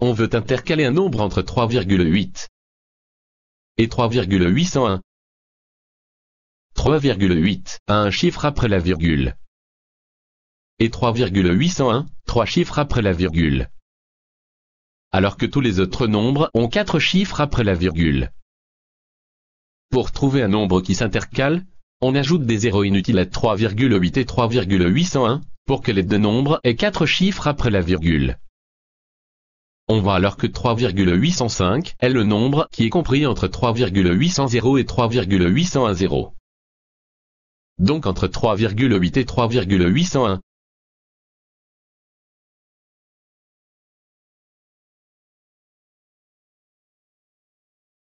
on veut intercaler un nombre entre 3,8 et 3,801. 3,8 a un chiffre après la virgule. Et 3,801, trois chiffres après la virgule. Alors que tous les autres nombres ont quatre chiffres après la virgule. Pour trouver un nombre qui s'intercale, on ajoute des zéros inutiles à 3,8 et 3,801, pour que les deux nombres aient quatre chiffres après la virgule on voit alors que 3,805 est le nombre qui est compris entre 3,800 et 3,810. Donc entre 3,8 et 3,801,